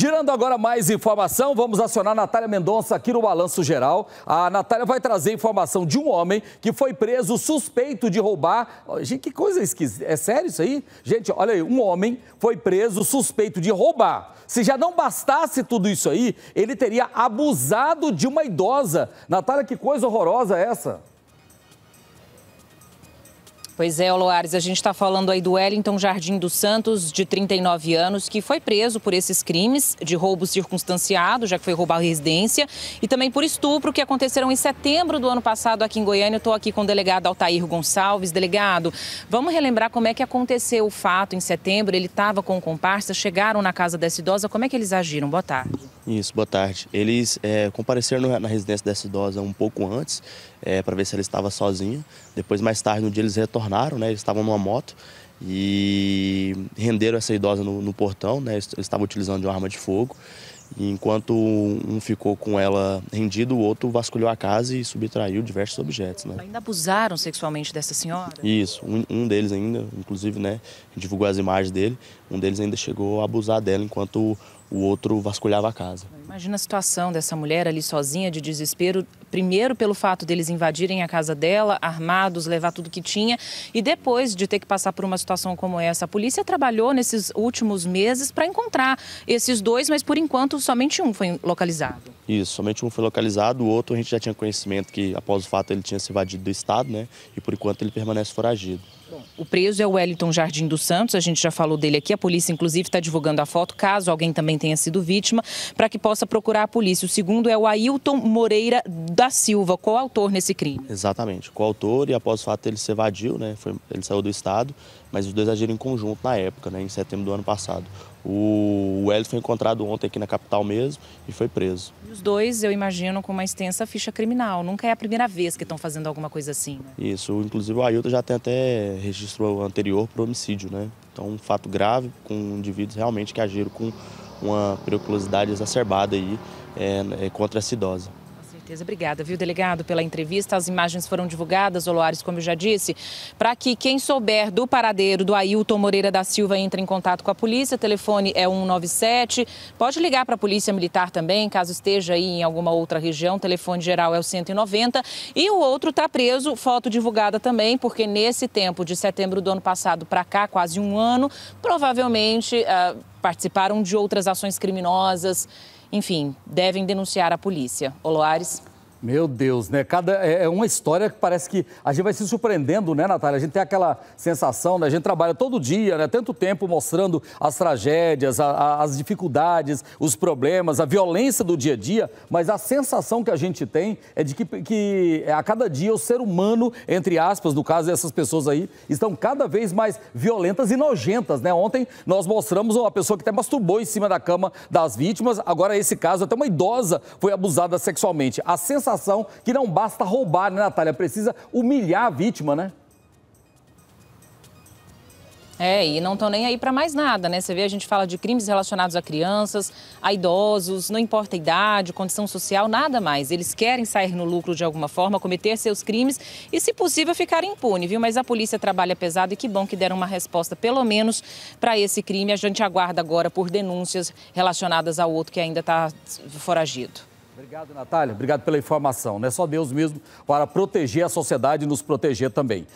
Girando agora mais informação, vamos acionar Natália Mendonça aqui no Balanço Geral. A Natália vai trazer informação de um homem que foi preso suspeito de roubar. Gente, que coisa esquisita. É sério isso aí? Gente, olha aí, um homem foi preso suspeito de roubar. Se já não bastasse tudo isso aí, ele teria abusado de uma idosa. Natália, que coisa horrorosa é essa. Pois é, Loares, a gente está falando aí do Wellington Jardim dos Santos, de 39 anos, que foi preso por esses crimes de roubo circunstanciado, já que foi roubar a residência, e também por estupro, que aconteceram em setembro do ano passado aqui em Goiânia. Estou aqui com o delegado Altair Gonçalves. Delegado, vamos relembrar como é que aconteceu o fato em setembro? Ele estava com o comparsa, chegaram na casa dessa idosa, como é que eles agiram? Boa tarde. Isso, boa tarde. Eles é, compareceram na residência dessa idosa um pouco antes, é, para ver se ela estava sozinha. Depois, mais tarde no dia, eles retornaram, né? Eles estavam numa moto e renderam essa idosa no, no portão, né? Eles estavam utilizando uma arma de fogo. E enquanto um ficou com ela rendido, o outro vasculhou a casa e subtraiu diversos objetos. Né? Ainda abusaram sexualmente dessa senhora? Isso, um, um, deles ainda, inclusive, né, divulgou as imagens dele, um deles ainda chegou a abusar dela enquanto o outro vasculhava a casa. Imagina a situação dessa mulher ali sozinha, de desespero. Primeiro, pelo fato deles invadirem a casa dela, armados, levar tudo que tinha. E depois de ter que passar por uma situação como essa, a polícia trabalhou nesses últimos meses para encontrar esses dois, mas por enquanto somente um foi localizado. Isso, somente um foi localizado, o outro a gente já tinha conhecimento que após o fato ele tinha se evadido do estado, né? E por enquanto ele permanece foragido. o preso é o Wellington Jardim dos Santos, a gente já falou dele aqui, a polícia inclusive está divulgando a foto, caso alguém também tenha sido vítima, para que possa procurar a polícia. O segundo é o Ailton Moreira da Silva, qual autor nesse crime? Exatamente, qual autor e após o fato ele se evadiu, né? Foi, ele saiu do estado mas os dois agiram em conjunto na época, né, em setembro do ano passado. O Hélio foi encontrado ontem aqui na capital mesmo e foi preso. Os dois, eu imagino, com uma extensa ficha criminal. Nunca é a primeira vez que estão fazendo alguma coisa assim. Né? Isso, inclusive o Ailton já tem até registro anterior para homicídio, né? Então, um fato grave com indivíduos realmente que agiram com uma periculosidade exacerbada aí é, é, contra essa idosa certeza. Obrigada, viu, delegado, pela entrevista. As imagens foram divulgadas, Oloares, como eu já disse, para que quem souber do paradeiro do Ailton Moreira da Silva entre em contato com a polícia. O telefone é 197. Pode ligar para a Polícia Militar também, caso esteja aí em alguma outra região. O telefone geral é o 190. E o outro está preso, foto divulgada também, porque nesse tempo de setembro do ano passado para cá, quase um ano, provavelmente ah, participaram de outras ações criminosas. Enfim, devem denunciar à polícia. Oloares. Meu Deus, né? Cada, é, é uma história que parece que a gente vai se surpreendendo, né, Natália? A gente tem aquela sensação, né? A gente trabalha todo dia, né? Tanto tempo mostrando as tragédias, a, a, as dificuldades, os problemas, a violência do dia a dia, mas a sensação que a gente tem é de que, que a cada dia o ser humano, entre aspas, no caso dessas pessoas aí, estão cada vez mais violentas e nojentas, né? Ontem nós mostramos uma pessoa que até masturbou em cima da cama das vítimas, agora esse caso, até uma idosa foi abusada sexualmente. A sensação sensação que não basta roubar, né, Natália? Precisa humilhar a vítima, né? É, e não estão nem aí para mais nada, né? Você vê, a gente fala de crimes relacionados a crianças, a idosos, não importa a idade, condição social, nada mais. Eles querem sair no lucro de alguma forma, cometer seus crimes e, se possível, ficar impune, viu? Mas a polícia trabalha pesado e que bom que deram uma resposta, pelo menos, para esse crime. A gente aguarda agora por denúncias relacionadas ao outro que ainda está foragido. Obrigado, Natália. Obrigado pela informação. Não é só Deus mesmo para proteger a sociedade e nos proteger também.